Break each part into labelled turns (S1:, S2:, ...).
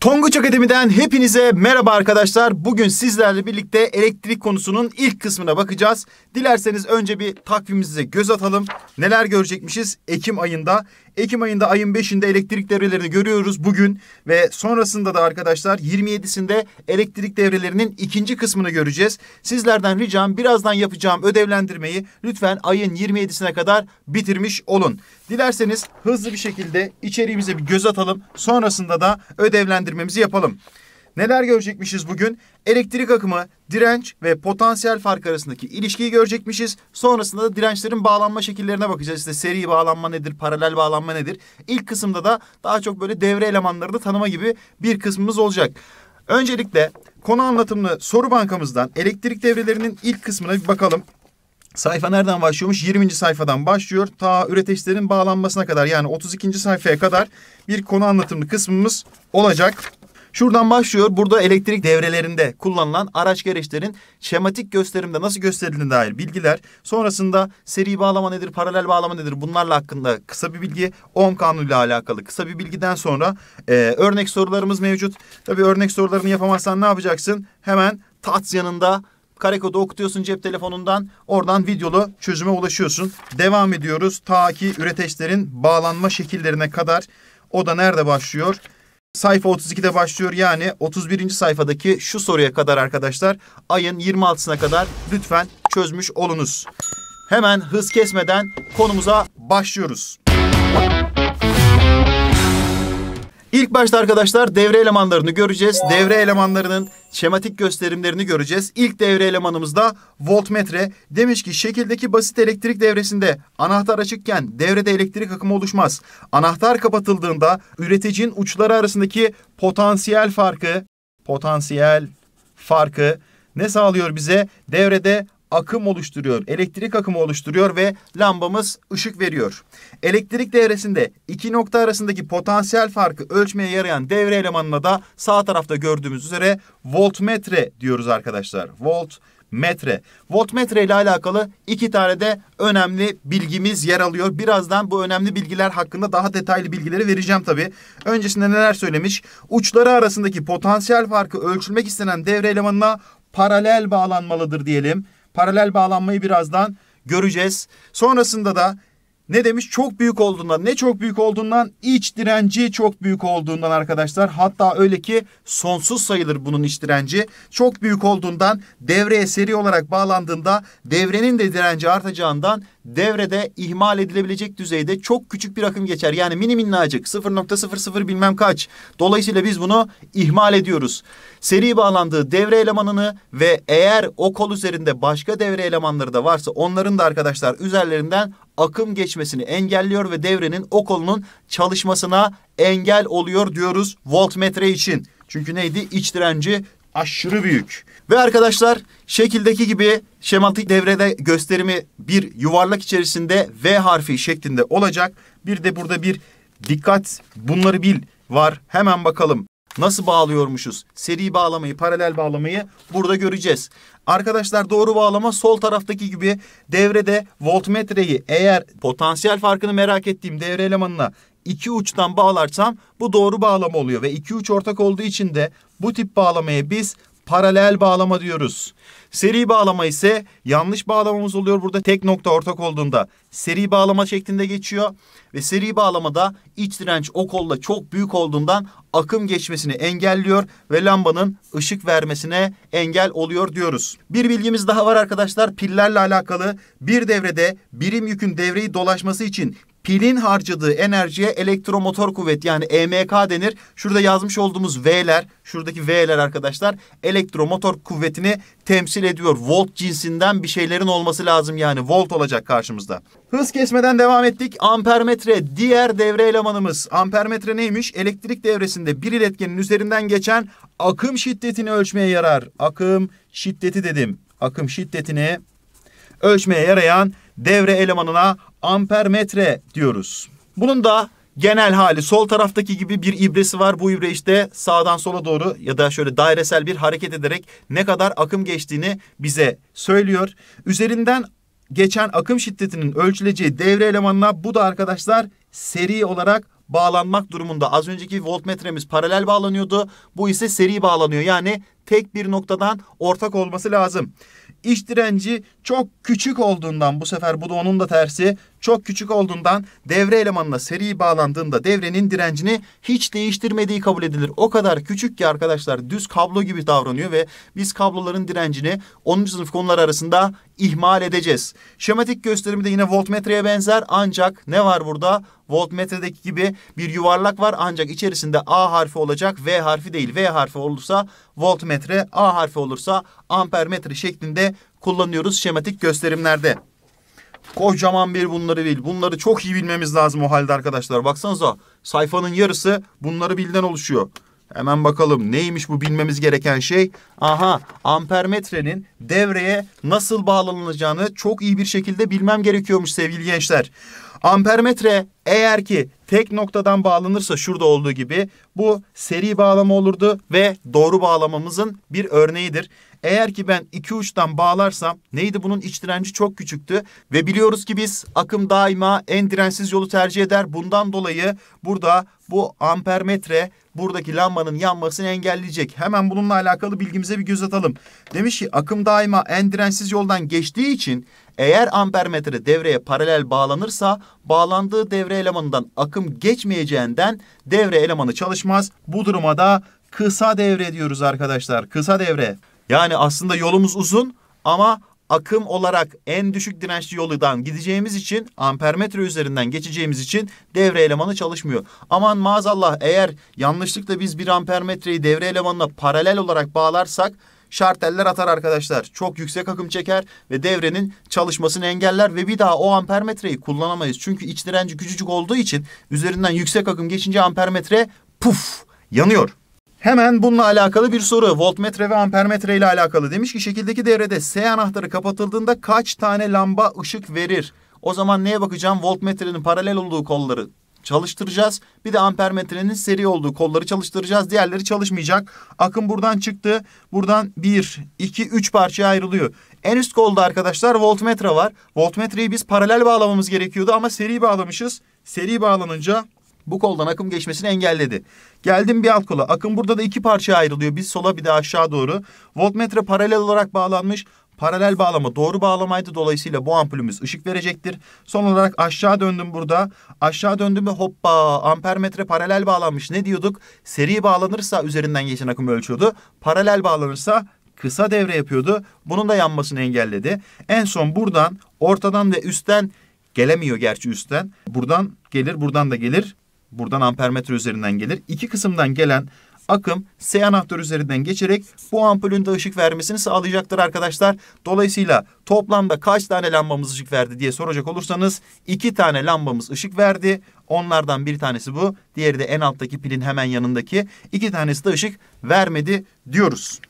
S1: Tonguç Akademi'den hepinize merhaba arkadaşlar. Bugün sizlerle birlikte elektrik konusunun ilk kısmına bakacağız. Dilerseniz önce bir takvimimize göz atalım. Neler görecekmişiz Ekim ayında? Ekim ayında ayın 5'inde elektrik devrelerini görüyoruz bugün ve sonrasında da arkadaşlar 27'sinde elektrik devrelerinin ikinci kısmını göreceğiz. Sizlerden ricam birazdan yapacağım ödevlendirmeyi lütfen ayın 27'sine kadar bitirmiş olun. Dilerseniz hızlı bir şekilde içeriğimize bir göz atalım. Sonrasında da ödevlendirmemizi yapalım. Neler görecekmişiz bugün? Elektrik akımı, direnç ve potansiyel fark arasındaki ilişkiyi görecekmişiz. Sonrasında da dirençlerin bağlanma şekillerine bakacağız. İşte seri bağlanma nedir, paralel bağlanma nedir? İlk kısımda da daha çok böyle devre elemanlarını tanıma gibi bir kısmımız olacak. Öncelikle konu anlatımlı soru bankamızdan elektrik devrelerinin ilk kısmına bir bakalım. Sayfa nereden başlıyormuş? 20. sayfadan başlıyor. Ta üreteçlerin bağlanmasına kadar yani 32. sayfaya kadar bir konu anlatımlı kısmımız olacak. Şuradan başlıyor. Burada elektrik devrelerinde kullanılan araç gereçlerin şematik gösterimde nasıl gösterildiğine dair bilgiler. Sonrasında seri bağlama nedir, paralel bağlama nedir bunlarla hakkında kısa bir bilgi. Ohm kanunu ile alakalı kısa bir bilgiden sonra e, örnek sorularımız mevcut. Tabii örnek sorularını yapamazsan ne yapacaksın? Hemen tat yanında Karekodu okutuyorsun cep telefonundan. Oradan videolu çözüme ulaşıyorsun. Devam ediyoruz ta ki üreteçlerin bağlanma şekillerine kadar. O da nerede başlıyor? Sayfa 32'de başlıyor yani 31. sayfadaki şu soruya kadar arkadaşlar ayın 26'sına kadar lütfen çözmüş olunuz. Hemen hız kesmeden konumuza başlıyoruz. İlk başta arkadaşlar devre elemanlarını göreceğiz. Devre elemanlarının şematik gösterimlerini göreceğiz. İlk devre elemanımız da voltmetre. Demiş ki şekildeki basit elektrik devresinde anahtar açıkken devrede elektrik akımı oluşmaz. Anahtar kapatıldığında üreticinin uçları arasındaki potansiyel farkı, potansiyel farkı ne sağlıyor bize? Devrede akım oluşturuyor. Elektrik akımı oluşturuyor ve lambamız ışık veriyor. Elektrik devresinde iki nokta arasındaki potansiyel farkı ölçmeye yarayan devre elemanına da sağ tarafta gördüğümüz üzere voltmetre diyoruz arkadaşlar. Voltmetre. Voltmetre ile alakalı iki tane de önemli bilgimiz yer alıyor. Birazdan bu önemli bilgiler hakkında daha detaylı bilgileri vereceğim tabi. Öncesinde neler söylemiş? Uçları arasındaki potansiyel farkı ölçülmek istenen devre elemanına paralel bağlanmalıdır diyelim. Paralel bağlanmayı birazdan göreceğiz. Sonrasında da ne demiş? Çok büyük olduğundan. Ne çok büyük olduğundan? İç direnci çok büyük olduğundan arkadaşlar. Hatta öyle ki sonsuz sayılır bunun iç direnci. Çok büyük olduğundan devreye seri olarak bağlandığında devrenin de direnci artacağından devrede ihmal edilebilecek düzeyde çok küçük bir akım geçer. Yani mini minnacık 0.00 bilmem kaç. Dolayısıyla biz bunu ihmal ediyoruz. Seri bağlandığı devre elemanını ve eğer o kol üzerinde başka devre elemanları da varsa onların da arkadaşlar üzerlerinden akım geçmesini engelliyor ve devrenin o kolunun çalışmasına engel oluyor diyoruz voltmetre için. Çünkü neydi? İç direnci aşırı büyük. Ve arkadaşlar şekildeki gibi şematik devrede gösterimi bir yuvarlak içerisinde V harfi şeklinde olacak. Bir de burada bir dikkat bunları bil var. Hemen bakalım. Nasıl bağlıyormuşuz? Seri bağlamayı, paralel bağlamayı burada göreceğiz. Arkadaşlar doğru bağlama sol taraftaki gibi devrede voltmetreyi eğer potansiyel farkını merak ettiğim devre elemanına iki uçtan bağlarsam bu doğru bağlama oluyor. Ve iki uç ortak olduğu için de bu tip bağlamaya biz paralel bağlama diyoruz. Seri bağlama ise yanlış bağlamamız oluyor. Burada tek nokta ortak olduğunda seri bağlama şeklinde geçiyor. Ve seri bağlamada iç direnç o kolla çok büyük olduğundan akım geçmesini engelliyor ve lambanın ışık vermesine engel oluyor diyoruz. Bir bilgimiz daha var arkadaşlar pillerle alakalı. Bir devrede birim yükün devreyi dolaşması için pilin harcadığı enerjiye elektromotor kuvvet yani EMK denir. Şurada yazmış olduğumuz V'ler, şuradaki V'ler arkadaşlar elektromotor kuvvetini temsil ediyor. Volt cinsinden bir şeylerin olması lazım yani volt olacak karşımızda. Hız kesmeden devam ettik. Ampermetre diğer devre elemanımız. Ampermetre neymiş? Elektrik devresinde bir iletkenin üzerinden geçen akım şiddetini ölçmeye yarar. Akım şiddeti dedim. Akım şiddetini ölçmeye yarayan devre elemanına amper metre diyoruz. Bunun da genel hali sol taraftaki gibi bir ibresi var. Bu ibre işte sağdan sola doğru ya da şöyle dairesel bir hareket ederek ne kadar akım geçtiğini bize söylüyor. Üzerinden geçen akım şiddetinin ölçüleceği devre elemanına bu da arkadaşlar seri olarak bağlanmak durumunda. Az önceki voltmetremiz paralel bağlanıyordu. Bu ise seri bağlanıyor. Yani tek bir noktadan ortak olması lazım. İç direnci çok küçük olduğundan bu sefer bu da onun da tersi çok küçük olduğundan devre elemanına seri bağlandığında devrenin direncini hiç değiştirmediği kabul edilir. O kadar küçük ki arkadaşlar düz kablo gibi davranıyor ve biz kabloların direncini 10. sınıf konular arasında ihmal edeceğiz. Şematik gösterimi de yine voltmetreye benzer ancak ne var burada? Voltmetredeki gibi bir yuvarlak var ancak içerisinde A harfi olacak V harfi değil. V harfi olursa voltmetre, A harfi olursa ampermetre şeklinde kullanıyoruz şematik gösterimlerde. Kocaman bir bunları bil. Bunları çok iyi bilmemiz lazım o halde arkadaşlar. Baksanıza sayfanın yarısı bunları bilden oluşuyor. Hemen bakalım neymiş bu bilmemiz gereken şey? Aha ampermetrenin devreye nasıl bağlanacağını çok iyi bir şekilde bilmem gerekiyormuş sevgili gençler. Ampermetre eğer ki tek noktadan bağlanırsa şurada olduğu gibi bu seri bağlama olurdu ve doğru bağlamamızın bir örneğidir. Eğer ki ben iki uçtan bağlarsam neydi bunun iç direnci çok küçüktü ve biliyoruz ki biz akım daima en dirensiz yolu tercih eder. Bundan dolayı burada bu ampermetre buradaki lambanın yanmasını engelleyecek. Hemen bununla alakalı bilgimize bir göz atalım. Demiş ki akım daima en dirençsiz yoldan geçtiği için eğer ampermetre devreye paralel bağlanırsa bağlandığı devre elemanından akım geçmeyeceğinden devre elemanı çalışmaz. Bu duruma da kısa devre diyoruz arkadaşlar. Kısa devre. Yani aslında yolumuz uzun ama akım olarak en düşük dirençli yoldan gideceğimiz için ampermetre üzerinden geçeceğimiz için devre elemanı çalışmıyor. Aman maazallah eğer yanlışlıkla biz bir ampermetreyi devre elemanına paralel olarak bağlarsak şarteller atar arkadaşlar. Çok yüksek akım çeker ve devrenin çalışmasını engeller ve bir daha o ampermetreyi kullanamayız. Çünkü iç direnci küçücük olduğu için üzerinden yüksek akım geçince ampermetre puf yanıyor. Hemen bununla alakalı bir soru. Voltmetre ve ampermetre ile alakalı. Demiş ki şekildeki devrede S anahtarı kapatıldığında kaç tane lamba ışık verir? O zaman neye bakacağım? Voltmetrenin paralel olduğu kolları çalıştıracağız. Bir de ampermetrenin seri olduğu kolları çalıştıracağız. Diğerleri çalışmayacak. Akım buradan çıktı. Buradan bir, iki, üç parçaya ayrılıyor. En üst kolda arkadaşlar voltmetre var. Voltmetreyi biz paralel bağlamamız gerekiyordu ama seri bağlamışız. Seri bağlanınca bu koldan akım geçmesini engelledi. Geldim bir alt kola. Akım burada da iki parçaya ayrılıyor. Bir sola bir de aşağı doğru. Voltmetre paralel olarak bağlanmış. Paralel bağlama doğru bağlamaydı. Dolayısıyla bu ampulümüz ışık verecektir. Son olarak aşağı döndüm burada. Aşağı döndüm ve hoppa ampermetre paralel bağlanmış. Ne diyorduk? Seri bağlanırsa üzerinden geçen akım ölçüyordu. Paralel bağlanırsa kısa devre yapıyordu. Bunun da yanmasını engelledi. En son buradan ortadan ve üstten gelemiyor gerçi üstten. Buradan gelir buradan da gelir buradan ampermetre üzerinden gelir. İki kısımdan gelen akım S anahtar üzerinden geçerek bu ampulün de ışık vermesini sağlayacaktır arkadaşlar. Dolayısıyla toplamda kaç tane lambamız ışık verdi diye soracak olursanız iki tane lambamız ışık verdi. Onlardan bir tanesi bu. Diğeri de en alttaki pilin hemen yanındaki. iki tanesi de ışık vermedi diyoruz.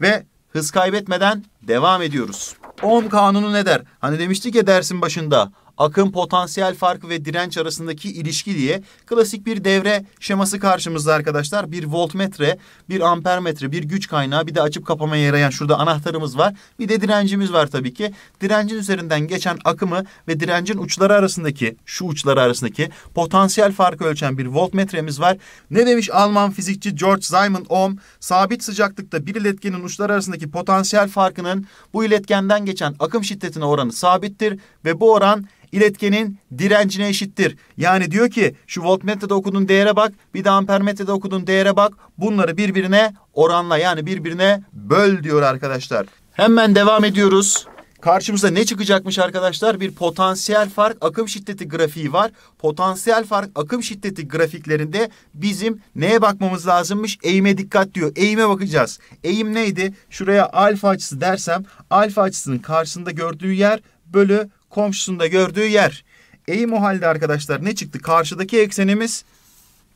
S1: Ve hız kaybetmeden devam ediyoruz. Ohm kanunu ne der? Hani demiştik ya dersin başında akım, potansiyel farkı ve direnç arasındaki ilişki diye klasik bir devre şeması karşımızda arkadaşlar. Bir voltmetre, bir ampermetre, bir güç kaynağı, bir de açıp kapamaya yarayan şurada anahtarımız var. Bir de direncimiz var tabii ki. Direncin üzerinden geçen akımı ve direncin uçları arasındaki, şu uçları arasındaki potansiyel farkı ölçen bir voltmetremiz var. Ne demiş Alman fizikçi George Simon Ohm? Sabit sıcaklıkta bir iletkenin uçları arasındaki potansiyel farkının bu iletkenden geçen akım şiddetine oranı sabittir ve bu oran iletkenin direncine eşittir. Yani diyor ki şu voltmetrede okuduğun değere bak bir de ampermetrede okuduğun değere bak bunları birbirine oranla yani birbirine böl diyor arkadaşlar. Hemen devam ediyoruz. Karşımıza ne çıkacakmış arkadaşlar? Bir potansiyel fark akım şiddeti grafiği var. Potansiyel fark akım şiddeti grafiklerinde bizim neye bakmamız lazımmış? Eğime dikkat diyor. Eğime bakacağız. Eğim neydi? Şuraya alfa açısı dersem alfa açısının karşısında gördüğü yer bölü komşusunda gördüğü yer. Eğim o halde arkadaşlar ne çıktı? Karşıdaki eksenimiz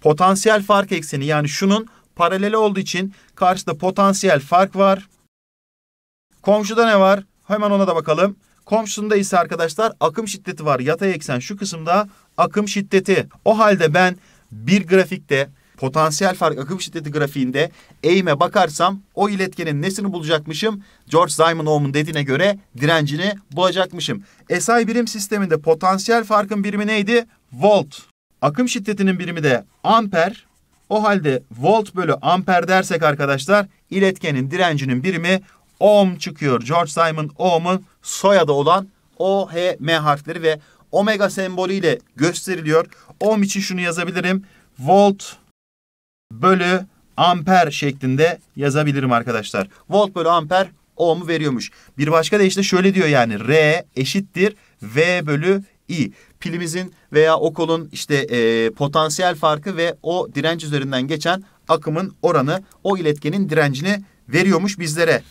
S1: potansiyel fark ekseni. Yani şunun paraleli olduğu için karşıda potansiyel fark var. Komşuda ne var? Hemen ona da bakalım. Komşusunda ise arkadaşlar akım şiddeti var. Yatay eksen şu kısımda akım şiddeti. O halde ben bir grafikte Potansiyel fark akım şiddeti grafiğinde eğime bakarsam o iletkenin nesini bulacakmışım? George Simon Ohm'un dediğine göre direncini bulacakmışım. SI birim sisteminde potansiyel farkın birimi neydi? Volt. Akım şiddetinin birimi de amper. O halde volt bölü amper dersek arkadaşlar iletkenin direncinin birimi ohm çıkıyor. George Simon Ohm'un soyadı olan O, H, M harfleri ve omega sembolü ile gösteriliyor. Ohm için şunu yazabilirim. Volt bölü amper şeklinde yazabilirim arkadaşlar. Volt bölü amper ohm'u veriyormuş. Bir başka de işte şöyle diyor yani R eşittir V bölü I. Pilimizin veya o kolun işte e, potansiyel farkı ve o direnç üzerinden geçen akımın oranı o iletkenin direncini veriyormuş bizlere.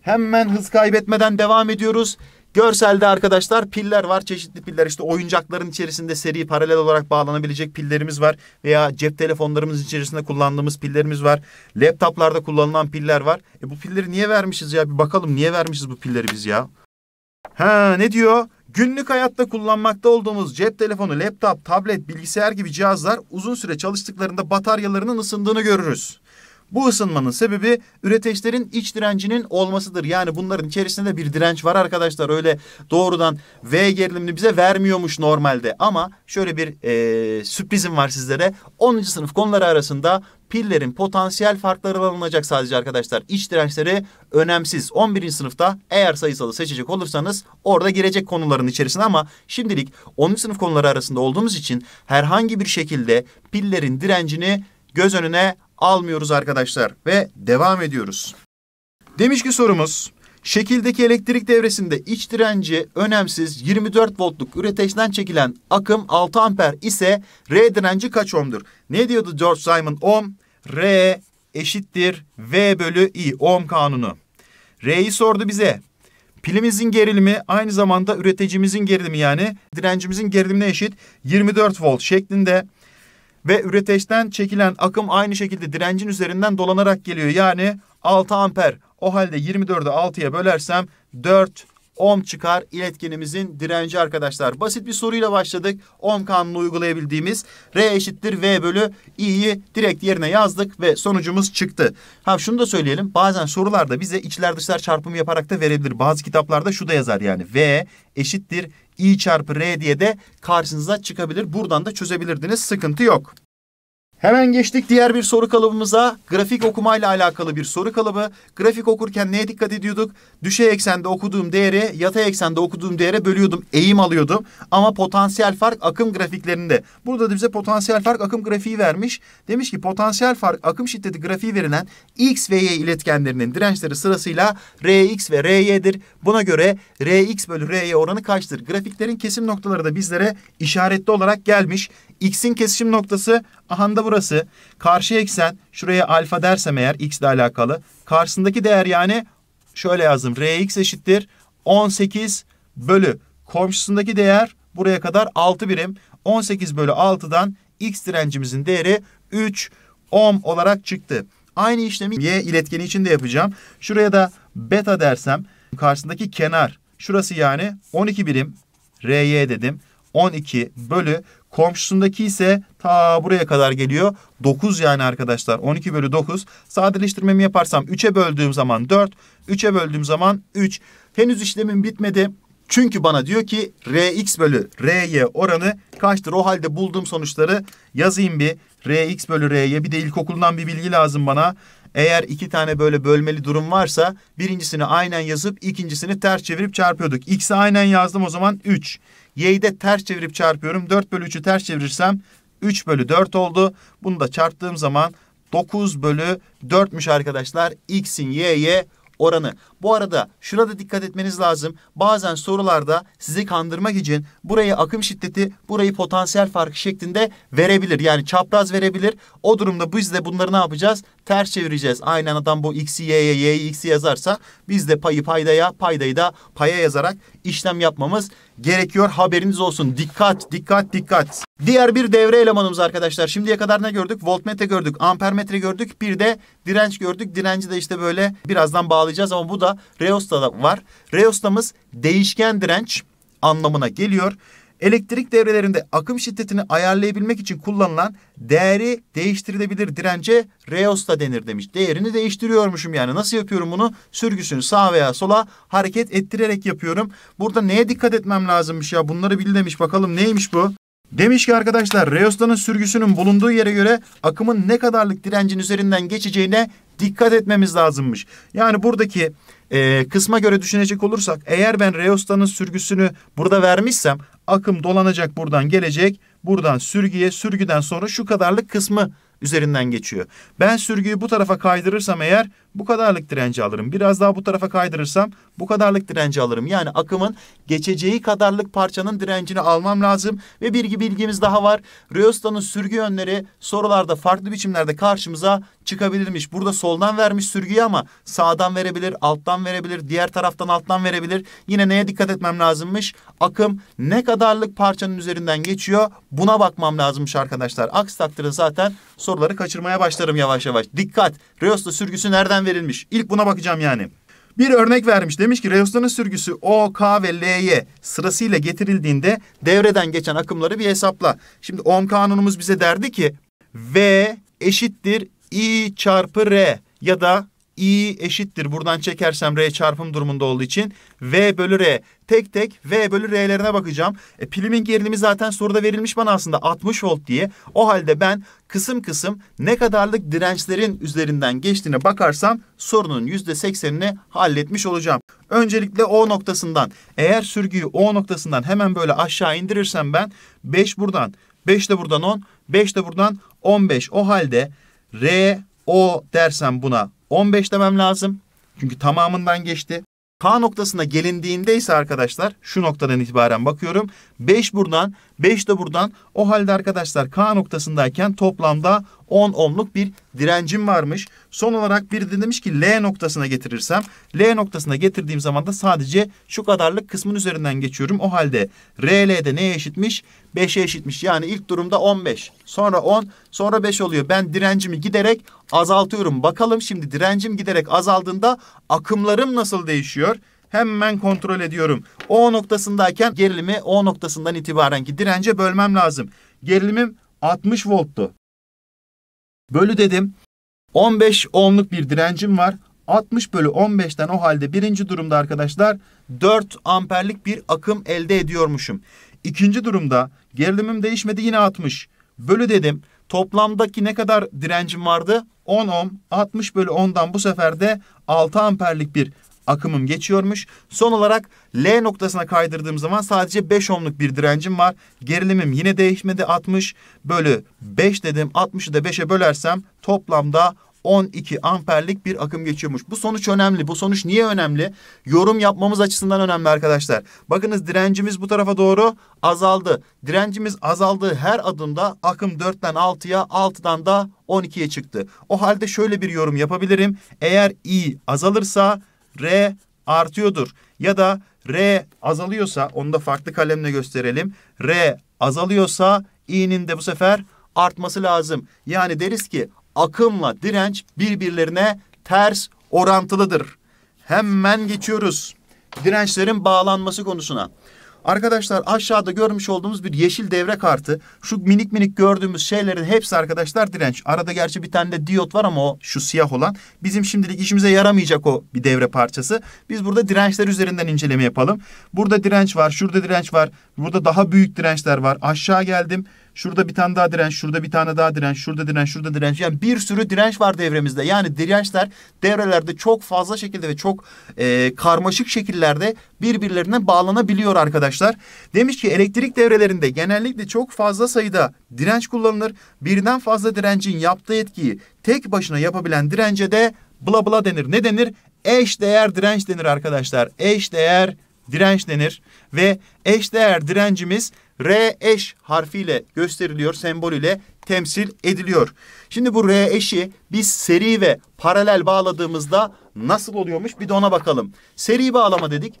S1: Hemen hız kaybetmeden devam ediyoruz. Görselde arkadaşlar piller var. Çeşitli piller işte oyuncakların içerisinde seri paralel olarak bağlanabilecek pillerimiz var. Veya cep telefonlarımız içerisinde kullandığımız pillerimiz var. Laptoplarda kullanılan piller var. E bu pilleri niye vermişiz ya? Bir bakalım niye vermişiz bu pilleri biz ya? Ha ne diyor? Günlük hayatta kullanmakta olduğumuz cep telefonu, laptop, tablet, bilgisayar gibi cihazlar uzun süre çalıştıklarında bataryalarının ısındığını görürüz. Bu ısınmanın sebebi üreteçlerin iç direncinin olmasıdır. Yani bunların içerisinde de bir direnç var arkadaşlar. Öyle doğrudan V gerilimini bize vermiyormuş normalde. Ama şöyle bir e, sürprizim var sizlere. 10. sınıf konuları arasında pillerin potansiyel farkları alınacak sadece arkadaşlar. İç dirençleri önemsiz. 11. sınıfta eğer sayısalı seçecek olursanız orada girecek konuların içerisine ama şimdilik 10. sınıf konuları arasında olduğumuz için herhangi bir şekilde pillerin direncini göz önüne almıyoruz arkadaşlar ve devam ediyoruz. Demiş ki sorumuz şekildeki elektrik devresinde iç direnci önemsiz 24 voltluk üreteçten çekilen akım 6 amper ise R direnci kaç ohmdur? Ne diyordu George Simon Ohm? R eşittir V bölü I ohm kanunu. R'yi sordu bize. Pilimizin gerilimi aynı zamanda üreticimizin gerilimi yani direncimizin gerilimine eşit 24 volt şeklinde ve üreteçten çekilen akım aynı şekilde direncin üzerinden dolanarak geliyor. Yani 6 amper o halde 24'ü 6'ya bölersem 4 ohm çıkar iletkenimizin direnci arkadaşlar. Basit bir soruyla başladık. Ohm kanunu uygulayabildiğimiz R eşittir V bölü I'yi direkt yerine yazdık ve sonucumuz çıktı. Ha şunu da söyleyelim. Bazen sorularda bize içler dışlar çarpımı yaparak da verebilir. Bazı kitaplarda şu da yazar yani. V eşittir i çarpı r diye de karşınıza çıkabilir. Buradan da çözebilirdiniz. Sıkıntı yok. Hemen geçtik diğer bir soru kalıbımıza. Grafik okumayla alakalı bir soru kalıbı. Grafik okurken neye dikkat ediyorduk? Düşey eksende okuduğum değeri, yatay eksende okuduğum değere bölüyordum. Eğim alıyordum. Ama potansiyel fark akım grafiklerinde. Burada da bize potansiyel fark akım grafiği vermiş. Demiş ki potansiyel fark akım şiddeti grafiği verilen X ve Y iletkenlerinin dirençleri sırasıyla Rx ve Ry'dir. Buna göre Rx bölü Ry oranı kaçtır? Grafiklerin kesim noktaları da bizlere işaretli olarak gelmiş x'in kesişim noktası ahanda burası. Karşı eksen şuraya alfa dersem eğer x ile alakalı. Karşısındaki değer yani şöyle yazdım. Rx eşittir 18 bölü komşusundaki değer buraya kadar 6 birim. 18 bölü 6'dan x direncimizin değeri 3 ohm olarak çıktı. Aynı işlemi y iletkeni için de yapacağım. Şuraya da beta dersem karşısındaki kenar şurası yani 12 birim ry dedim. 12 bölü komşusundaki ise ta buraya kadar geliyor. 9 yani arkadaşlar 12 bölü 9. Sadeleştirmemi yaparsam 3'e böldüğüm zaman 4. 3'e böldüğüm zaman 3. Henüz işlemim bitmedi. Çünkü bana diyor ki Rx bölü Ry oranı kaçtır? O halde bulduğum sonuçları yazayım bir. Rx bölü Ry bir de ilkokuldan bir bilgi lazım bana. Eğer iki tane böyle bölmeli durum varsa birincisini aynen yazıp ikincisini ters çevirip çarpıyorduk. X'i aynen yazdım o zaman 3. Y'yi de ters çevirip çarpıyorum. 4 bölü 3'ü ters çevirirsem 3 bölü 4 oldu. Bunu da çarptığım zaman 9 bölü 4'müş arkadaşlar. X'in Y'ye oranı. Bu arada şurada dikkat etmeniz lazım. Bazen sorularda sizi kandırmak için burayı akım şiddeti, burayı potansiyel farkı şeklinde verebilir. Yani çapraz verebilir. O durumda biz de bunları ne yapacağız? ters çevireceğiz. Aynen adam bu x'i y'ye y'yi x'i yazarsa biz de payı paydaya paydayı da paya yazarak işlem yapmamız gerekiyor. Haberiniz olsun. Dikkat dikkat dikkat. Diğer bir devre elemanımız arkadaşlar. Şimdiye kadar ne gördük? Voltmetre gördük, ampermetre gördük. Bir de direnç gördük. Direnci de işte böyle birazdan bağlayacağız ama bu da Reosta'da var. Reosta'mız değişken direnç anlamına geliyor. Elektrik devrelerinde akım şiddetini ayarlayabilmek için kullanılan değeri değiştirilebilir dirence reosta denir demiş. Değerini değiştiriyormuşum yani. Nasıl yapıyorum bunu? Sürgüsünü sağa veya sola hareket ettirerek yapıyorum. Burada neye dikkat etmem lazımmış ya? Bunları bil demiş. Bakalım neymiş bu? Demiş ki arkadaşlar reostanın sürgüsünün bulunduğu yere göre akımın ne kadarlık direncin üzerinden geçeceğine dikkat etmemiz lazımmış. Yani buradaki e, kısma göre düşünecek olursak eğer ben reostanın sürgüsünü burada vermişsem akım dolanacak buradan gelecek. Buradan sürgüye sürgüden sonra şu kadarlık kısmı üzerinden geçiyor. Ben sürgüyü bu tarafa kaydırırsam eğer bu kadarlık direnci alırım. Biraz daha bu tarafa kaydırırsam bu kadarlık direnci alırım. Yani akımın geçeceği kadarlık parçanın direncini almam lazım. Ve bir bilgimiz daha var. Rösta'nın sürgü yönleri sorularda farklı biçimlerde karşımıza çıkabilirmiş. Burada soldan vermiş sürgüyü ama sağdan verebilir, alttan verebilir, diğer taraftan alttan verebilir. Yine neye dikkat etmem lazımmış? Akım ne kadarlık parçanın üzerinden geçiyor? Buna bakmam lazımmış arkadaşlar. Aksi takdirde zaten soruları kaçırmaya başlarım yavaş yavaş. Dikkat! Reos'ta sürgüsü nereden verilmiş? İlk buna bakacağım yani. Bir örnek vermiş. Demiş ki Reos'tanın sürgüsü O, K ve L'ye sırasıyla getirildiğinde devreden geçen akımları bir hesapla. Şimdi Ohm kanunumuz bize derdi ki V eşittir I çarpı R ya da i eşittir. Buradan çekersem r çarpım durumunda olduğu için v bölü r. Tek tek v bölü r'lerine bakacağım. E, pilimin gerilimi zaten soruda verilmiş bana aslında 60 volt diye. O halde ben kısım kısım ne kadarlık dirençlerin üzerinden geçtiğine bakarsam sorunun %80'ini halletmiş olacağım. Öncelikle O noktasından eğer sürgüyü O noktasından hemen böyle aşağı indirirsem ben 5 buradan 5 de buradan 10 5 de buradan 15 o halde R o dersem buna 15 demem lazım. Çünkü tamamından geçti. K noktasına gelindiğinde ise arkadaşlar şu noktadan itibaren bakıyorum. 5 buradan 5 de buradan. O halde arkadaşlar K noktasındayken toplamda 10 ohmluk bir direncim varmış. Son olarak bir de demiş ki L noktasına getirirsem L noktasına getirdiğim zaman da sadece şu kadarlık kısmın üzerinden geçiyorum. O halde RL'de neye eşitmiş? 5'e eşitmiş. Yani ilk durumda 15. Sonra 10. Sonra 5 oluyor. Ben direncimi giderek azaltıyorum. Bakalım şimdi direncim giderek azaldığında akımlarım nasıl değişiyor? Hemen kontrol ediyorum. O noktasındayken gerilimi O noktasından itibaren ki dirence bölmem lazım. Gerilimim 60 volttu. Bölü dedim. 15 ohmluk bir direncim var. 60 bölü 15'ten o halde birinci durumda arkadaşlar 4 amperlik bir akım elde ediyormuşum. İkinci durumda gerilimim değişmedi yine 60. Bölü dedim. Toplamdaki ne kadar direncim vardı? 10 ohm. 60 bölü 10'dan bu sefer de 6 amperlik bir akımım geçiyormuş. Son olarak L noktasına kaydırdığım zaman sadece 5 ohmluk bir direncim var. Gerilimim yine değişmedi 60 bölü 5 dedim. 60'ı da 5'e bölersem toplamda 12 amperlik bir akım geçiyormuş. Bu sonuç önemli. Bu sonuç niye önemli? Yorum yapmamız açısından önemli arkadaşlar. Bakınız direncimiz bu tarafa doğru azaldı. Direncimiz azaldığı her adımda akım 4'ten 6'ya, 6'dan da 12'ye çıktı. O halde şöyle bir yorum yapabilirim. Eğer I azalırsa R artıyordur. Ya da R azalıyorsa onu da farklı kalemle gösterelim. R azalıyorsa i'nin de bu sefer artması lazım. Yani deriz ki akımla direnç birbirlerine ters orantılıdır. Hemen geçiyoruz dirençlerin bağlanması konusuna. Arkadaşlar aşağıda görmüş olduğumuz bir yeşil devre kartı. Şu minik minik gördüğümüz şeylerin hepsi arkadaşlar direnç. Arada gerçi bir tane de diyot var ama o şu siyah olan. Bizim şimdilik işimize yaramayacak o bir devre parçası. Biz burada dirençler üzerinden inceleme yapalım. Burada direnç var, şurada direnç var. Burada daha büyük dirençler var. Aşağı geldim. Şurada bir tane daha direnç, şurada bir tane daha direnç, şurada direnç, şurada direnç. Yani bir sürü direnç var devremizde. Yani dirençler devrelerde çok fazla şekilde ve çok e, karmaşık şekillerde birbirlerine bağlanabiliyor arkadaşlar. Demiş ki elektrik devrelerinde genellikle çok fazla sayıda direnç kullanılır. Birden fazla direncin yaptığı etkiyi tek başına yapabilen dirence de bla bla denir. Ne denir? Eş değer direnç denir arkadaşlar. Eş değer direnç denir ve eş değer direncimiz R eş harfiyle gösteriliyor, sembolüyle temsil ediliyor. Şimdi bu R eşi biz seri ve paralel bağladığımızda nasıl oluyormuş bir de ona bakalım. Seri bağlama dedik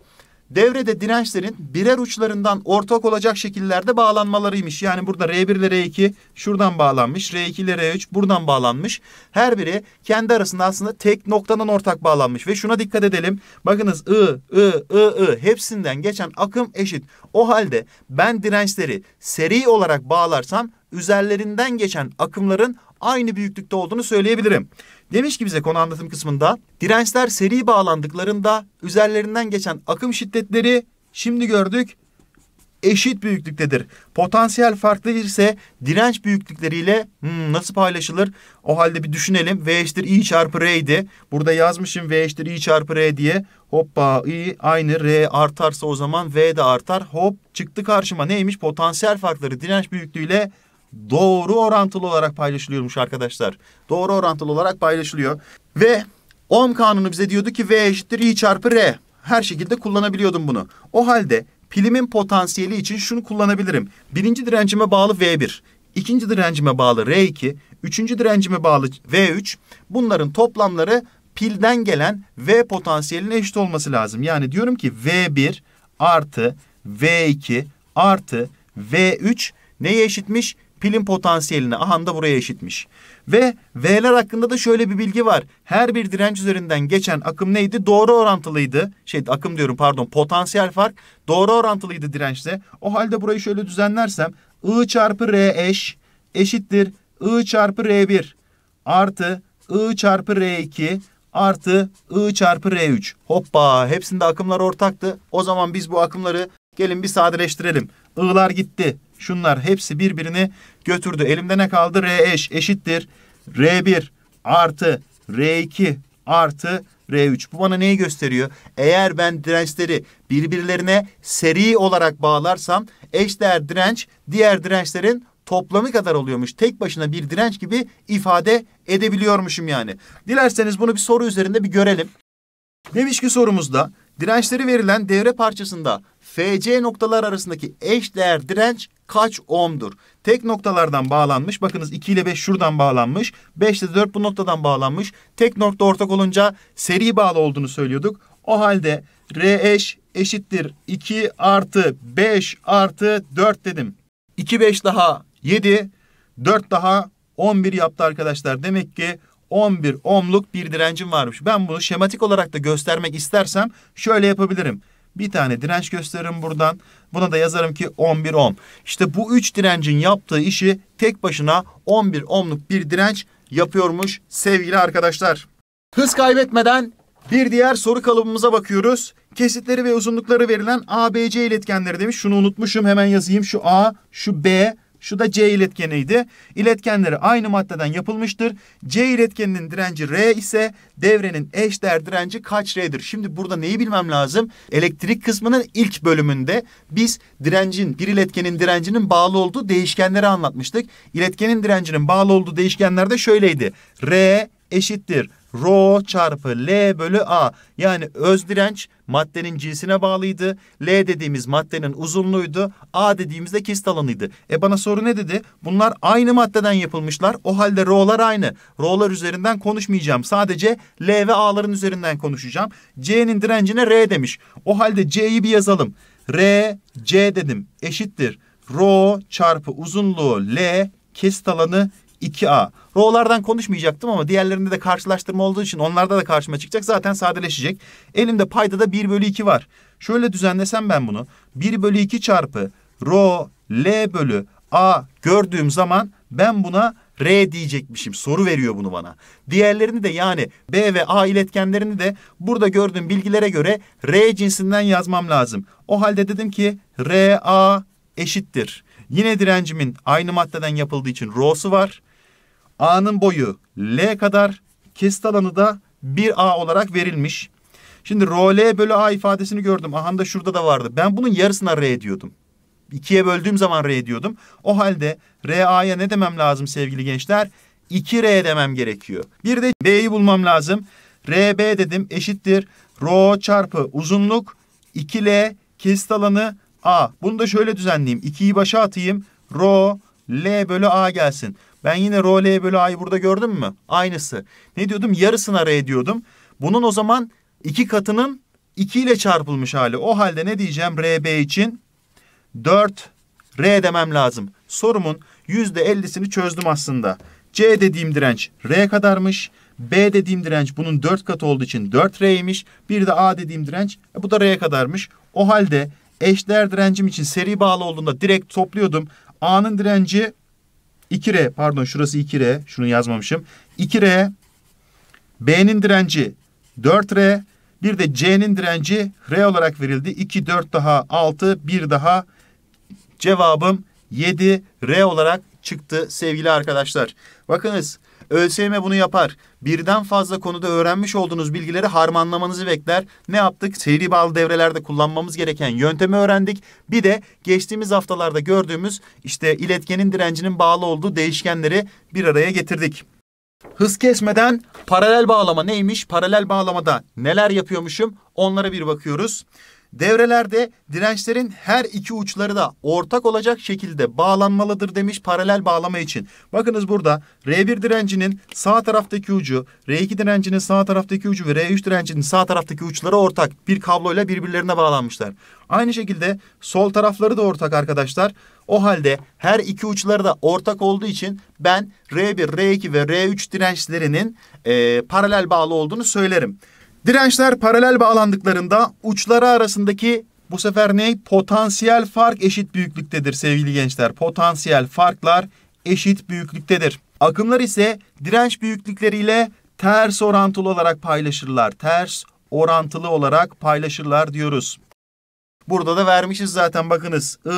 S1: devrede dirençlerin birer uçlarından ortak olacak şekillerde bağlanmalarıymış. Yani burada R1 ile R2 şuradan bağlanmış, R2 ile R3 buradan bağlanmış. Her biri kendi arasında aslında tek noktadan ortak bağlanmış ve şuna dikkat edelim. Bakınız I, I, I, I hepsinden geçen akım eşit. O halde ben dirençleri seri olarak bağlarsam üzerlerinden geçen akımların aynı büyüklükte olduğunu söyleyebilirim. Demiş ki bize konu anlatım kısmında dirençler seri bağlandıklarında üzerlerinden geçen akım şiddetleri şimdi gördük eşit büyüklüktedir. Potansiyel farklı ise direnç büyüklükleriyle hmm, nasıl paylaşılır? O halde bir düşünelim. V eşittir I çarpı R'ydi. Burada yazmışım V eşittir I çarpı R diye. Hoppa I aynı R artarsa o zaman V de artar. Hop çıktı karşıma neymiş? Potansiyel farkları direnç büyüklüğüyle doğru orantılı olarak paylaşılıyormuş arkadaşlar. Doğru orantılı olarak paylaşılıyor. Ve Ohm kanunu bize diyordu ki V eşittir I çarpı R. Her şekilde kullanabiliyordum bunu. O halde pilimin potansiyeli için şunu kullanabilirim. Birinci direncime bağlı V1. ikinci direncime bağlı R2. Üçüncü direncime bağlı V3. Bunların toplamları pilden gelen V potansiyeline eşit olması lazım. Yani diyorum ki V1 artı V2 artı V3 neye eşitmiş? pilin potansiyelini da buraya eşitmiş. Ve V'ler hakkında da şöyle bir bilgi var. Her bir direnç üzerinden geçen akım neydi? Doğru orantılıydı. Şey akım diyorum pardon potansiyel fark doğru orantılıydı dirençle. O halde burayı şöyle düzenlersem I çarpı R eş eşittir I çarpı R1 artı I çarpı R2 artı I çarpı R3. Hoppa hepsinde akımlar ortaktı. O zaman biz bu akımları gelin bir sadeleştirelim. I'lar gitti şunlar hepsi birbirini götürdü. Elimde ne kaldı? R eş eşittir. R1 artı R2 artı R3. Bu bana neyi gösteriyor? Eğer ben dirençleri birbirlerine seri olarak bağlarsam eşdeğer direnç diğer dirençlerin toplamı kadar oluyormuş. Tek başına bir direnç gibi ifade edebiliyormuşum yani. Dilerseniz bunu bir soru üzerinde bir görelim. Demiş ki sorumuzda Dirençleri verilen devre parçasında FC noktalar arasındaki eş değer direnç kaç ohm'dur? Tek noktalardan bağlanmış. Bakınız 2 ile 5 şuradan bağlanmış. 5 ile 4 bu noktadan bağlanmış. Tek nokta ortak olunca seri bağlı olduğunu söylüyorduk. O halde R eş eşittir 2 artı 5 artı 4 dedim. 2 5 daha 7, 4 daha 11 yaptı arkadaşlar. Demek ki 11 ohmluk bir direncim varmış. Ben bunu şematik olarak da göstermek istersem şöyle yapabilirim. Bir tane direnç gösteririm buradan. Buna da yazarım ki 11 ohm. İşte bu üç direncin yaptığı işi tek başına 11 ohmluk bir direnç yapıyormuş sevgili arkadaşlar. Hız kaybetmeden bir diğer soru kalıbımıza bakıyoruz. Kesitleri ve uzunlukları verilen ABC iletkenleri demiş. Şunu unutmuşum hemen yazayım. Şu A, şu B, şu da C iletkeniydi. İletkenleri aynı maddeden yapılmıştır. C iletkeninin direnci R ise devrenin eşdeğer direnci kaç R'dir? Şimdi burada neyi bilmem lazım? Elektrik kısmının ilk bölümünde biz direncin, bir iletkenin direncinin bağlı olduğu değişkenleri anlatmıştık. İletkenin direncinin bağlı olduğu değişkenler de şöyleydi. R eşittir Rho çarpı L bölü A. Yani öz direnç maddenin cinsine bağlıydı. L dediğimiz maddenin uzunluğuydu. A dediğimizde kist alanıydı. E bana soru ne dedi? Bunlar aynı maddeden yapılmışlar. O halde Rho'lar aynı. Rho'lar üzerinden konuşmayacağım. Sadece L ve A'ların üzerinden konuşacağım. C'nin direncine R demiş. O halde C'yi bir yazalım. R, C dedim. Eşittir. Rho çarpı uzunluğu L kist alanı 2A. Row'lardan konuşmayacaktım ama diğerlerinde de karşılaştırma olduğu için onlarda da karşıma çıkacak. Zaten sadeleşecek. Elimde payda da 1 bölü 2 var. Şöyle düzenlesem ben bunu. 1 bölü 2 çarpı Rho L bölü A gördüğüm zaman ben buna R diyecekmişim. Soru veriyor bunu bana. Diğerlerini de yani B ve A iletkenlerini de burada gördüğüm bilgilere göre R cinsinden yazmam lazım. O halde dedim ki R A eşittir. Yine direncimin aynı maddeden yapıldığı için R'su var. A'nın boyu L kadar, kesit alanı da 1A olarak verilmiş. Şimdi RL bölü A ifadesini gördüm. Aha da şurada da vardı. Ben bunun yarısına R diyordum. İkiye böldüğüm zaman R diyordum. O halde RA'ya ne demem lazım sevgili gençler? 2R demem gerekiyor. Bir de B'yi bulmam lazım. RB dedim eşittir. Rho çarpı uzunluk 2L kesit alanı A. Bunu da şöyle düzenleyeyim. 2'yi başa atayım. Rho L bölü A gelsin. Ben yine rho L bölü A'yı burada gördüm mü? Aynısı. Ne diyordum? Yarısını araya diyordum. Bunun o zaman iki katının 2 ile çarpılmış hali. O halde ne diyeceğim RB için? 4 R demem lazım. Sorumun %50'sini çözdüm aslında. C dediğim direnç R kadarmış. B dediğim direnç bunun 4 katı olduğu için 4R'ymiş. Bir de A dediğim direnç e, bu da R kadarmış. O halde eşdeğer direncim için seri bağlı olduğunda direkt topluyordum. A'nın direnci 2R pardon şurası 2R şunu yazmamışım. 2R B'nin direnci 4R bir de C'nin direnci R olarak verildi. 2 4 daha 6 1 daha cevabım 7 R olarak çıktı sevgili arkadaşlar. Bakınız ÖSYM bunu yapar. Birden fazla konuda öğrenmiş olduğunuz bilgileri harmanlamanızı bekler. Ne yaptık? Seri bağlı devrelerde kullanmamız gereken yöntemi öğrendik. Bir de geçtiğimiz haftalarda gördüğümüz işte iletkenin direncinin bağlı olduğu değişkenleri bir araya getirdik. Hız kesmeden paralel bağlama neymiş? Paralel bağlamada neler yapıyormuşum? Onlara bir bakıyoruz. Devrelerde dirençlerin her iki uçları da ortak olacak şekilde bağlanmalıdır demiş paralel bağlama için. Bakınız burada R1 direncinin sağ taraftaki ucu, R2 direncinin sağ taraftaki ucu ve R3 direncinin sağ taraftaki uçları ortak. Bir kabloyla birbirlerine bağlanmışlar. Aynı şekilde sol tarafları da ortak arkadaşlar. O halde her iki uçları da ortak olduğu için ben R1, R2 ve R3 dirençlerinin e, paralel bağlı olduğunu söylerim. Dirençler paralel bağlandıklarında uçları arasındaki bu sefer ne? Potansiyel fark eşit büyüklüktedir sevgili gençler. Potansiyel farklar eşit büyüklüktedir. Akımlar ise direnç büyüklükleriyle ters orantılı olarak paylaşırlar. Ters orantılı olarak paylaşırlar diyoruz. Burada da vermişiz zaten bakınız. I,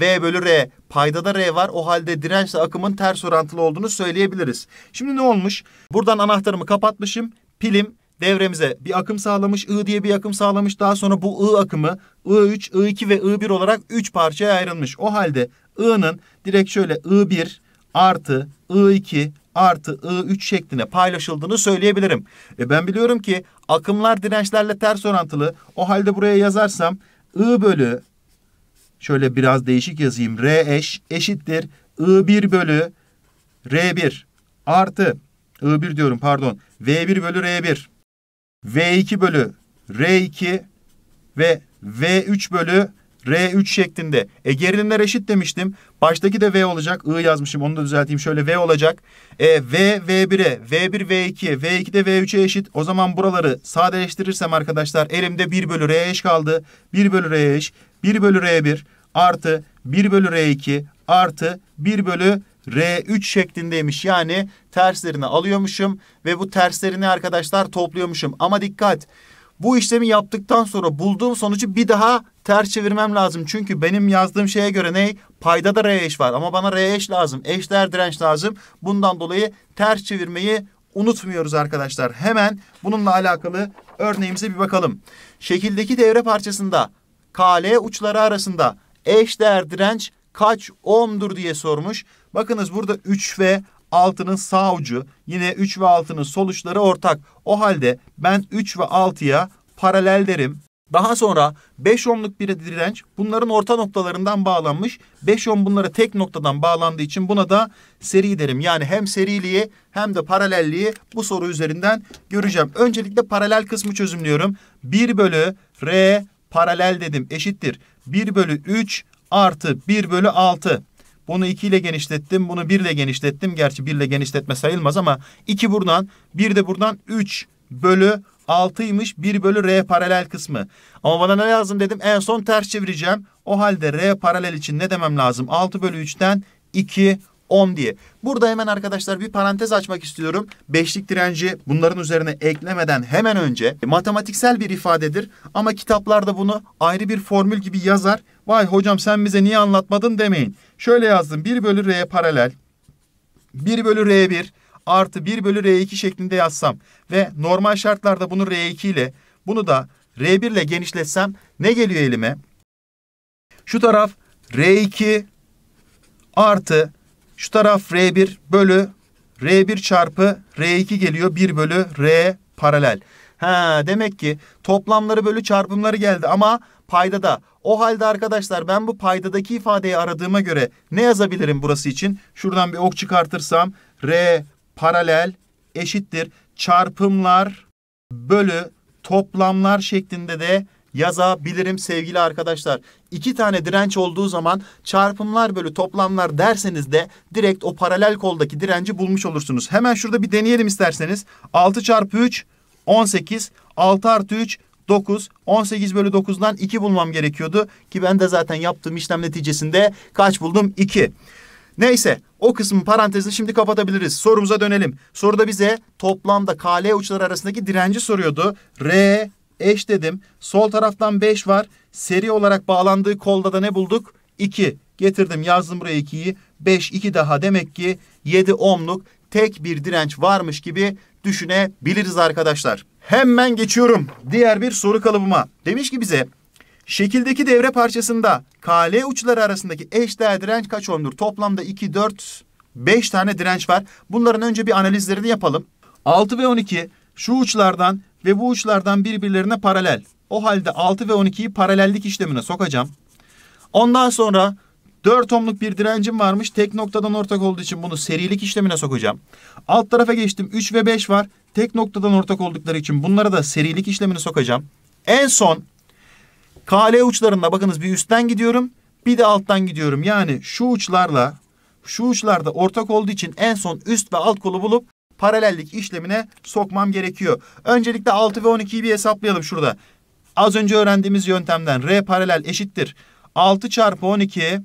S1: V bölü R. Paydada R var. O halde dirençle akımın ters orantılı olduğunu söyleyebiliriz. Şimdi ne olmuş? Buradan anahtarımı kapatmışım. Pilim devremize bir akım sağlamış. I diye bir akım sağlamış. Daha sonra bu I akımı I3, I2 ve I1 olarak 3 parçaya ayrılmış. O halde I'nın direkt şöyle I1 artı I2 artı I3 şeklinde paylaşıldığını söyleyebilirim. E ben biliyorum ki akımlar dirençlerle ters orantılı. O halde buraya yazarsam I bölü şöyle biraz değişik yazayım. R eş eşittir I1 bölü R1 artı I1 diyorum pardon. V1 bölü R1 V2 bölü R2 ve V3 bölü R3 şeklinde. E gerilimler eşit demiştim. Baştaki de V olacak. I yazmışım onu da düzelteyim. Şöyle V olacak. E, V V1'e, V1 V2'ye, V2 de V3'e eşit. O zaman buraları sadeleştirirsem arkadaşlar elimde 1 bölü R eş kaldı. 1 bölü R eş. 1 bölü R1 artı 1 bölü R2 artı 1 bölü R3 şeklindeymiş. Yani terslerini alıyormuşum ve bu terslerini arkadaşlar topluyormuşum. Ama dikkat bu işlemi yaptıktan sonra bulduğum sonucu bir daha ters çevirmem lazım. Çünkü benim yazdığım şeye göre ne? Payda da R eş var ama bana R eş lazım. Eşler direnç lazım. Bundan dolayı ters çevirmeyi unutmuyoruz arkadaşlar. Hemen bununla alakalı örneğimize bir bakalım. Şekildeki devre parçasında KL uçları arasında eş değer direnç kaç ohm'dur diye sormuş. Bakınız burada 3 ve 6'nın sağ ucu yine 3 ve 6'nın sol uçları ortak. O halde ben 3 ve 6'ya paralel derim. Daha sonra 5 ohmluk bir direnç bunların orta noktalarından bağlanmış. 5 ohm bunlara tek noktadan bağlandığı için buna da seri derim. Yani hem seriliği hem de paralelliği bu soru üzerinden göreceğim. Öncelikle paralel kısmı çözümlüyorum. 1 bölü R paralel dedim eşittir. 1 bölü 3 artı 1 bölü 6. Bunu 2 ile genişlettim. Bunu 1 ile genişlettim. Gerçi 1 ile genişletme sayılmaz ama 2 buradan 1 de buradan 3 bölü 6'ymış 1 bölü R paralel kısmı. Ama bana ne lazım dedim. En son ters çevireceğim. O halde R paralel için ne demem lazım? 6 bölü 3'ten 2 10 diye. Burada hemen arkadaşlar bir parantez açmak istiyorum. Beşlik direnci bunların üzerine eklemeden hemen önce matematiksel bir ifadedir. Ama kitaplarda bunu ayrı bir formül gibi yazar. Vay hocam sen bize niye anlatmadın demeyin. Şöyle yazdım 1 bölü r paralel 1 bölü r 1 artı 1 bölü r 2 şeklinde yazsam ve normal şartlarda bunu r 2 ile bunu da r 1 ile genişletsem ne geliyor elime? Şu taraf R2 artı şu taraf R1 bölü R1 çarpı R2 geliyor. 1 bölü R paralel. Ha demek ki toplamları bölü çarpımları geldi ama paydada. O halde arkadaşlar ben bu paydadaki ifadeyi aradığıma göre ne yazabilirim burası için? Şuradan bir ok çıkartırsam R paralel eşittir çarpımlar bölü toplamlar şeklinde de yazabilirim sevgili arkadaşlar. İki tane direnç olduğu zaman çarpımlar bölü toplamlar derseniz de direkt o paralel koldaki direnci bulmuş olursunuz. Hemen şurada bir deneyelim isterseniz. 6 çarpı 3 18 6 artı 3 9 18 bölü 9'dan 2 bulmam gerekiyordu. Ki ben de zaten yaptığım işlem neticesinde kaç buldum? 2. Neyse o kısmın parantezini şimdi kapatabiliriz. Sorumuza dönelim. Soruda bize toplamda KL uçları arasındaki direnci soruyordu. R, eş dedim. Sol taraftan 5 var. Seri olarak bağlandığı kolda da ne bulduk? 2. Getirdim yazdım buraya 2'yi. 5 2 daha demek ki 7 ohmluk tek bir direnç varmış gibi düşünebiliriz arkadaşlar. Hemen geçiyorum diğer bir soru kalıbıma. Demiş ki bize şekildeki devre parçasında KL uçları arasındaki eş değer direnç kaç ohmdur? Toplamda 2 4 5 tane direnç var. Bunların önce bir analizlerini yapalım. 6 ve 12 şu uçlardan ve bu uçlardan birbirlerine paralel. O halde 6 ve 12'yi paralellik işlemine sokacağım. Ondan sonra 4 ohmluk bir direncim varmış. Tek noktadan ortak olduğu için bunu serilik işlemine sokacağım. Alt tarafa geçtim. 3 ve 5 var. Tek noktadan ortak oldukları için bunlara da serilik işlemini sokacağım. En son KL uçlarında bakınız bir üstten gidiyorum. Bir de alttan gidiyorum. Yani şu uçlarla şu uçlarda ortak olduğu için en son üst ve alt kolu bulup paralellik işlemine sokmam gerekiyor. Öncelikle 6 ve 12'yi bir hesaplayalım şurada. Az önce öğrendiğimiz yöntemden R paralel eşittir. 6 çarpı 12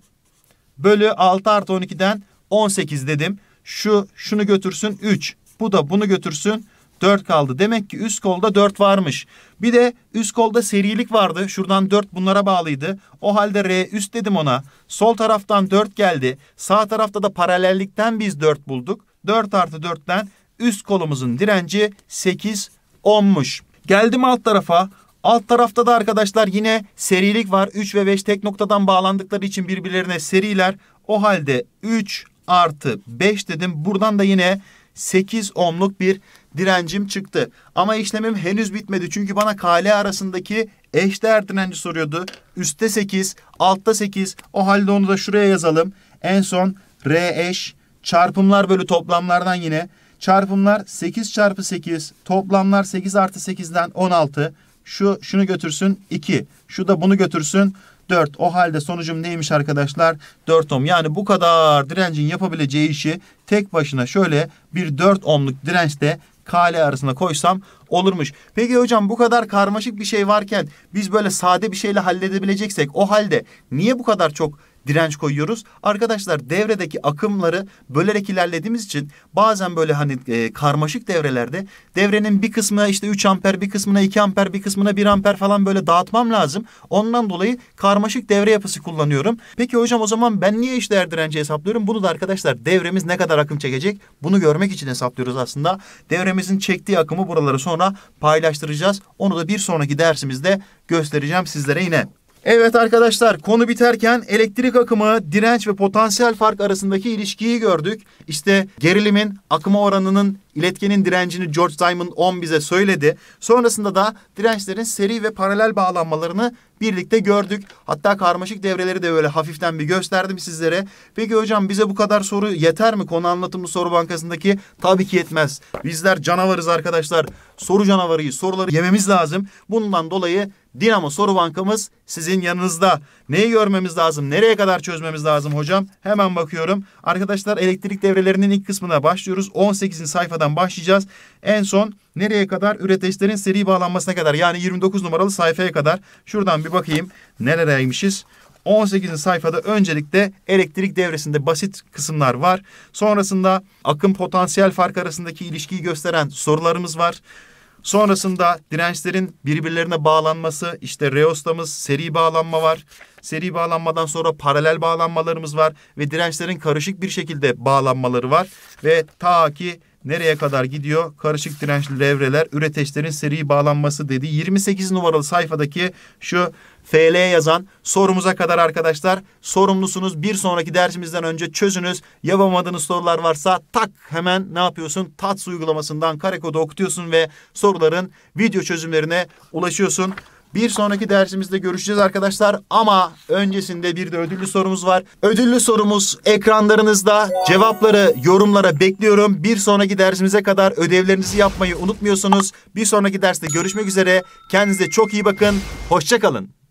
S1: bölü 6 artı 12'den 18 dedim. Şu şunu götürsün 3. Bu da bunu götürsün 4 kaldı. Demek ki üst kolda 4 varmış. Bir de üst kolda serilik vardı. Şuradan 4 bunlara bağlıydı. O halde R üst dedim ona. Sol taraftan 4 geldi. Sağ tarafta da paralellikten biz 4 bulduk. 4 artı 4'ten üst kolumuzun direnci 8 10'muş. Geldim alt tarafa. Alt tarafta da arkadaşlar yine serilik var. 3 ve 5 tek noktadan bağlandıkları için birbirlerine seriler. O halde 3 artı 5 dedim. Buradan da yine 8 ohmluk bir direncim çıktı. Ama işlemim henüz bitmedi. Çünkü bana kale arasındaki eşdeğer direnci soruyordu. Üste 8, altta 8. O halde onu da şuraya yazalım. En son R eş çarpımlar bölü toplamlardan yine Çarpımlar 8 çarpı 8. Toplamlar 8 artı 8'den 16. Şu şunu götürsün 2. Şu da bunu götürsün 4. O halde sonucum neymiş arkadaşlar? 4 ohm. Yani bu kadar direncin yapabileceği işi tek başına şöyle bir 4 ohmluk dirençte kale arasına koysam olurmuş. Peki hocam bu kadar karmaşık bir şey varken biz böyle sade bir şeyle halledebileceksek o halde niye bu kadar çok direnç koyuyoruz. Arkadaşlar devredeki akımları bölerek ilerlediğimiz için bazen böyle hani e, karmaşık devrelerde devrenin bir kısmına işte 3 amper, bir kısmına 2 amper, bir kısmına 1 amper falan böyle dağıtmam lazım. Ondan dolayı karmaşık devre yapısı kullanıyorum. Peki hocam o zaman ben niye iş değer direnci hesaplıyorum? Bunu da arkadaşlar devremiz ne kadar akım çekecek? Bunu görmek için hesaplıyoruz aslında. Devremizin çektiği akımı buraları sonra paylaştıracağız. Onu da bir sonraki dersimizde göstereceğim sizlere yine. Evet arkadaşlar konu biterken elektrik akımı, direnç ve potansiyel fark arasındaki ilişkiyi gördük. İşte gerilimin akıma oranının iletkenin direncini George Diamond 10 bize söyledi. Sonrasında da dirençlerin seri ve paralel bağlanmalarını birlikte gördük. Hatta karmaşık devreleri de böyle hafiften bir gösterdim sizlere. Peki hocam bize bu kadar soru yeter mi? Konu anlatımlı soru bankasındaki tabii ki yetmez. Bizler canavarız arkadaşlar. Soru canavarıyı Soruları yememiz lazım. Bundan dolayı Dinamo soru bankamız sizin yanınızda. Neyi görmemiz lazım? Nereye kadar çözmemiz lazım hocam? Hemen bakıyorum. Arkadaşlar elektrik devrelerinin ilk kısmına başlıyoruz. 18. sayfadan başlayacağız. En son nereye kadar? Üreteçlerin seri bağlanmasına kadar. Yani 29 numaralı sayfaya kadar. Şuradan bir bakayım. Nereleymişiz? 18. sayfada öncelikle elektrik devresinde basit kısımlar var. Sonrasında akım potansiyel fark arasındaki ilişkiyi gösteren sorularımız var. Sonrasında dirençlerin birbirlerine bağlanması, işte reostamız, seri bağlanma var. Seri bağlanmadan sonra paralel bağlanmalarımız var ve dirençlerin karışık bir şekilde bağlanmaları var ve ta ki nereye kadar gidiyor? Karışık dirençli devreler, üreteçlerin seri bağlanması dediği 28 numaralı sayfadaki şu FL yazan sorumuza kadar arkadaşlar sorumlusunuz. Bir sonraki dersimizden önce çözünüz. Yapamadığınız sorular varsa tak hemen ne yapıyorsun? TATS uygulamasından kare okutuyorsun ve soruların video çözümlerine ulaşıyorsun. Bir sonraki dersimizde görüşeceğiz arkadaşlar ama öncesinde bir de ödüllü sorumuz var. Ödüllü sorumuz ekranlarınızda. Cevapları yorumlara bekliyorum. Bir sonraki dersimize kadar ödevlerinizi yapmayı unutmuyorsunuz. Bir sonraki derste görüşmek üzere. Kendinize çok iyi bakın. Hoşçakalın.